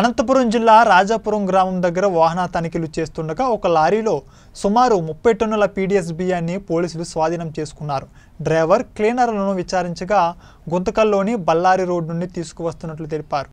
అనంతపురం జిల్లా రాజాపురం గ్రామం దగ్గర వాహన తనిఖీలు చేస్తుండగా ఒక లారీలో సుమారు ముప్పై టన్నుల పీడిఎస్ బియ్యాన్ని పోలీసులు స్వాధీనం చేసుకున్నారు డ్రైవర్ క్లీనర్లను విచారించగా గుంతకల్లోని బల్లారి రోడ్డు నుండి తీసుకువస్తున్నట్లు తెలిపారు